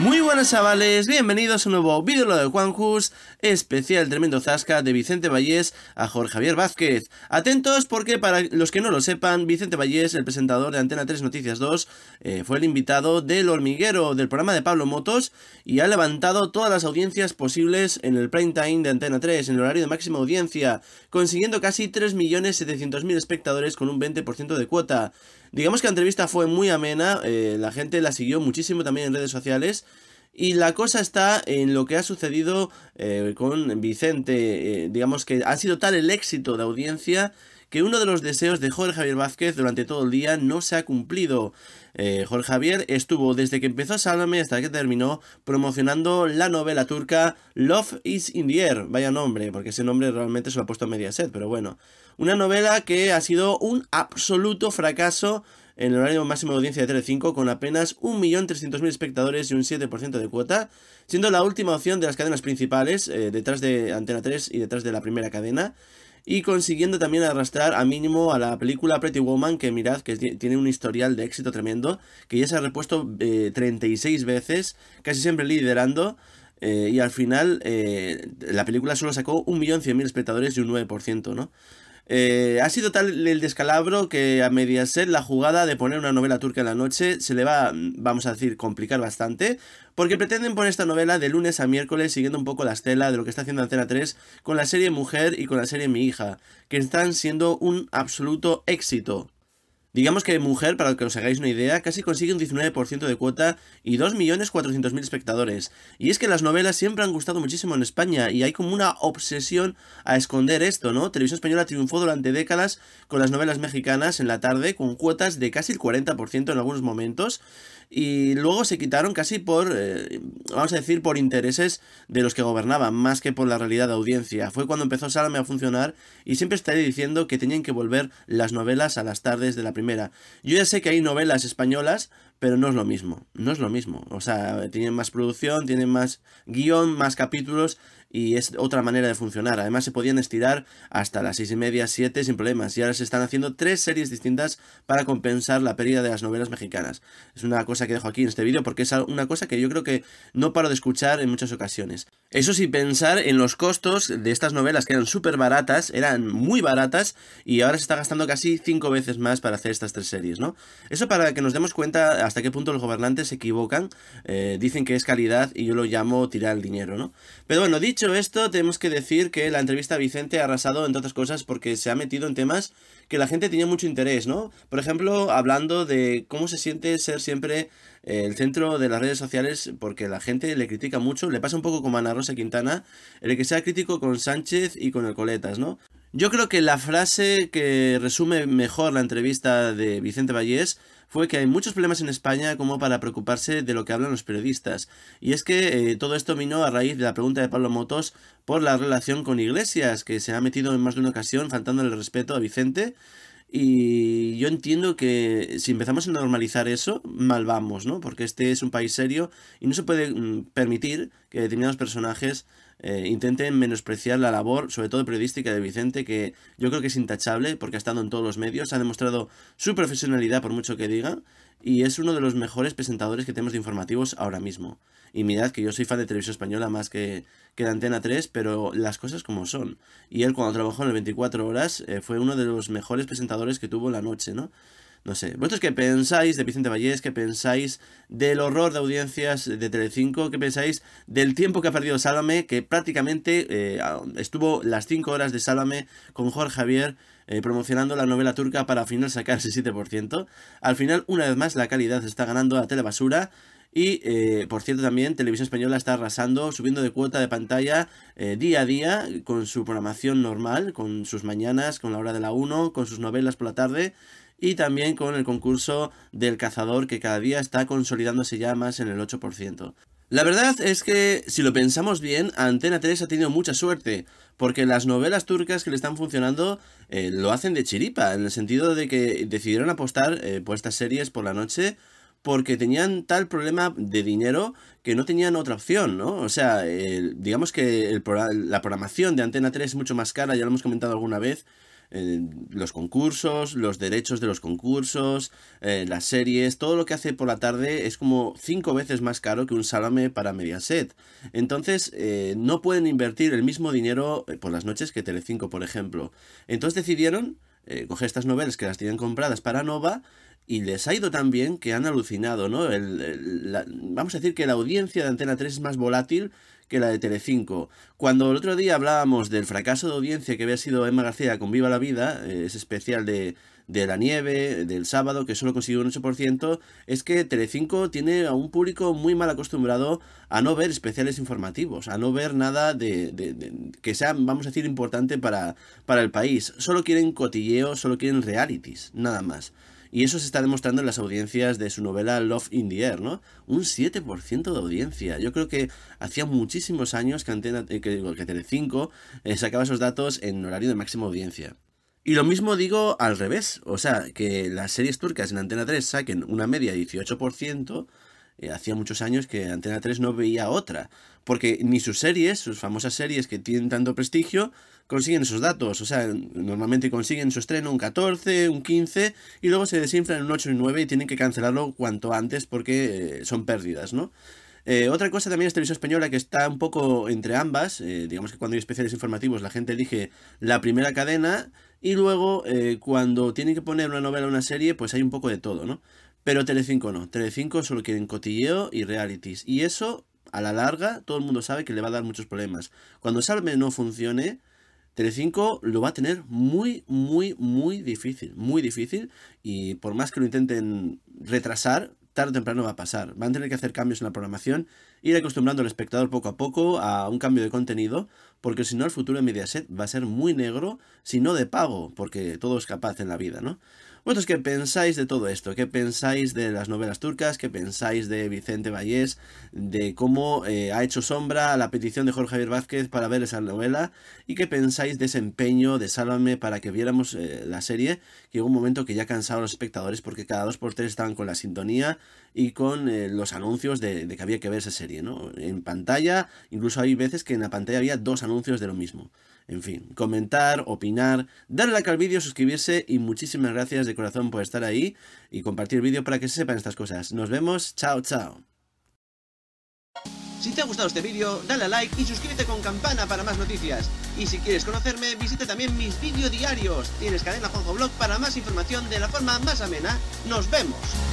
Muy buenas chavales, bienvenidos a un nuevo vídeo de Juanjus, especial Tremendo Zasca de Vicente Vallés a Jorge Javier Vázquez. Atentos porque para los que no lo sepan, Vicente Vallés, el presentador de Antena 3 Noticias 2, eh, fue el invitado del hormiguero del programa de Pablo Motos y ha levantado todas las audiencias posibles en el prime time de Antena 3, en el horario de máxima audiencia, consiguiendo casi 3.700.000 espectadores con un 20% de cuota. Digamos que la entrevista fue muy amena, eh, la gente la siguió muchísimo también en redes sociales y la cosa está en lo que ha sucedido eh, con Vicente. Eh, digamos que ha sido tal el éxito de audiencia que uno de los deseos de Jorge Javier Vázquez durante todo el día no se ha cumplido. Eh, Jorge Javier estuvo desde que empezó Sálvame hasta que terminó promocionando la novela turca Love is in the Air. Vaya nombre, porque ese nombre realmente se lo ha puesto Mediaset, pero bueno. Una novela que ha sido un absoluto fracaso en el horario máximo de audiencia de Telecinco con apenas 1.300.000 espectadores y un 7% de cuota, siendo la última opción de las cadenas principales, eh, detrás de Antena 3 y detrás de la primera cadena, y consiguiendo también arrastrar a mínimo a la película Pretty Woman, que mirad que tiene un historial de éxito tremendo, que ya se ha repuesto 36 eh, veces, casi siempre liderando, eh, y al final la película solo sacó 1.100.000 espectadores y un 9%, ¿no? Eh, ha sido tal el descalabro que a Mediaset la jugada de poner una novela turca en la noche se le va, mm, vamos a decir, complicar bastante, porque pretenden poner esta novela de lunes a miércoles siguiendo un poco la estela de lo que está haciendo Antena 3 con la serie Mujer y con la serie Mi hija, que están siendo un absoluto éxito. Digamos que Mujer, para que os hagáis una idea, casi consigue un 19% de cuota y 2.400.000 espectadores. Y es que las novelas siempre han gustado muchísimo en España y hay como una obsesión a esconder esto, ¿no? Televisión Española triunfó durante décadas con las novelas mexicanas en la tarde con cuotas de casi el 40% en algunos momentos y luego se quitaron casi por, eh, vamos a decir, por intereses de los que gobernaban, más que por la realidad de audiencia. Fue cuando empezó Salame a funcionar y siempre estaré diciendo que tenían que volver las novelas a las tardes de la yo ya sé que hay novelas españolas, pero no es lo mismo, no es lo mismo. O sea, tienen más producción, tienen más guión, más capítulos y es otra manera de funcionar. Además, se podían estirar hasta las seis y media, siete sin problemas. Y ahora se están haciendo tres series distintas para compensar la pérdida de las novelas mexicanas. Es una cosa que dejo aquí en este vídeo porque es una cosa que yo creo que no paro de escuchar en muchas ocasiones. Eso sí pensar en los costos de estas novelas que eran súper baratas, eran muy baratas y ahora se está gastando casi cinco veces más para hacer estas tres series, ¿no? Eso para que nos demos cuenta hasta qué punto los gobernantes se equivocan, eh, dicen que es calidad y yo lo llamo tirar el dinero, ¿no? Pero bueno, dicho esto, tenemos que decir que la entrevista a Vicente ha arrasado entre otras cosas porque se ha metido en temas que la gente tenía mucho interés, ¿no? Por ejemplo, hablando de cómo se siente ser siempre el centro de las redes sociales porque la gente le critica mucho, le pasa un poco como a Ana Rosa Quintana, el que sea crítico con Sánchez y con el Coletas, ¿no? Yo creo que la frase que resume mejor la entrevista de Vicente Vallés fue que hay muchos problemas en España como para preocuparse de lo que hablan los periodistas. Y es que eh, todo esto vino a raíz de la pregunta de Pablo Motos por la relación con Iglesias, que se ha metido en más de una ocasión faltando el respeto a Vicente y yo entiendo que si empezamos a normalizar eso, mal vamos, ¿no? Porque este es un país serio y no se puede mm, permitir que determinados personajes eh, intenten menospreciar la labor, sobre todo periodística, de Vicente, que yo creo que es intachable porque ha estado en todos los medios, ha demostrado su profesionalidad por mucho que diga, y es uno de los mejores presentadores que tenemos de informativos ahora mismo. Y mirad que yo soy fan de Televisión Española más que, que de Antena 3, pero las cosas como son. Y él cuando trabajó en el 24 horas eh, fue uno de los mejores presentadores que tuvo la noche, ¿no? No sé, vosotros qué pensáis de Vicente Vallés, qué pensáis del horror de audiencias de Telecinco, qué pensáis del tiempo que ha perdido Sálame, que prácticamente eh, estuvo las 5 horas de Sálvame con Jorge Javier eh, promocionando la novela turca para al final sacarse 7%. Al final, una vez más, la calidad está ganando a Telebasura. Y, eh, por cierto, también Televisión Española está arrasando, subiendo de cuota de pantalla día a día con su programación normal, con sus mañanas, con la hora de la 1, con sus novelas por la tarde y también con el concurso del cazador que cada día está consolidándose ya más en el 8%. La verdad es que, si lo pensamos bien, Antena 3 ha tenido mucha suerte, porque las novelas turcas que le están funcionando eh, lo hacen de chiripa, en el sentido de que decidieron apostar eh, por estas series por la noche porque tenían tal problema de dinero que no tenían otra opción, ¿no? O sea, digamos que la programación de Antena 3 es mucho más cara, ya lo hemos comentado alguna vez, los concursos, los derechos de los concursos, eh, las series, todo lo que hace por la tarde es como cinco veces más caro que un salame para Mediaset. Entonces eh, no pueden invertir el mismo dinero eh, por las noches que Telecinco, por ejemplo. Entonces decidieron coger estas novelas que las tienen compradas para Nova y les ha ido tan bien que han alucinado, ¿no? El, vamos a decir que la audiencia de Antena 3 es más volátil que la de Telecinco. Cuando el otro día hablábamos del fracaso de audiencia que había sido Emma García con Viva la Vida, eh, ese especial de, de la nieve, del sábado, que solo consiguió un 8%, es que Telecinco tiene a un público muy mal acostumbrado a no ver especiales informativos, a no ver nada de, que sea, vamos a decir, importante para, para el país. Solo quieren cotilleo, solo quieren realities, nada más. Y eso se está demostrando en las audiencias de su novela Love in the Air, ¿no? Un 7% de audiencia. Yo creo que hacía muchísimos años que, Antena, eh, que que, que eh, sacaba esos datos en horario de máxima audiencia. Y lo mismo digo al revés, o sea, que las series turcas en Antena 3 saquen una media de 18%, eh, hacía muchos años que Antena 3 no veía otra, porque ni sus series, sus famosas series que tienen tanto prestigio, consiguen esos datos, o sea, normalmente consiguen su estreno un 14, un 15 y luego se desinflan un 8 y 9 y tienen que cancelarlo cuanto antes porque eh, son pérdidas, ¿no? Eh, otra cosa también es Televisión Española que está un poco entre ambas. digamos que cuando hay especiales informativos la gente elige la primera cadena y luego cuando tienen que poner una novela o una serie pues hay un poco de todo, ¿no? Pero Telecinco no, Telecinco solo quieren cotilleo y realities. Y eso, a la larga, todo el mundo sabe que le va a dar muchos problemas. Cuando Salve no funcione, Telecinco lo va a tener muy, muy, muy difícil. Muy difícil. Y por más que lo intenten retrasar, tarde o temprano va a pasar. Van a tener que hacer cambios en la programación, ir acostumbrando al espectador poco a poco a un cambio de contenido, porque si no el futuro de Mediaset va a ser muy negro, si no de pago, porque todo es capaz en la vida, ¿no? ¿Vosotros qué pensáis de todo esto? ¿Qué pensáis de las novelas turcas? ¿Qué pensáis de Vicente Vallés? ¿De cómo eh, ha hecho sombra a la petición de Jorge Javier Vázquez para ver esa novela? ¿Y qué pensáis de ese empeño de Sálvame para que viéramos eh, la serie? que Llegó un momento que ya cansaba a los espectadores porque cada dos por tres estaban con la sintonía y con eh, los anuncios de, de que había que ver esa serie, ¿no? En pantalla, incluso hay veces que en la pantalla había dos anuncios de lo mismo. En fin, comentar, opinar, darle like al vídeo, suscribirse y muchísimas gracias de corazón por estar ahí y compartir el vídeo para que se sepan estas cosas. Nos vemos, chao, chao. Si te ha gustado este vídeo, dale a like y suscríbete con campana para más noticias. Y si quieres conocerme, visita también mis vídeos diarios. Tienes cadena Juanjo Blog para más información de la forma más amena. ¡Nos vemos!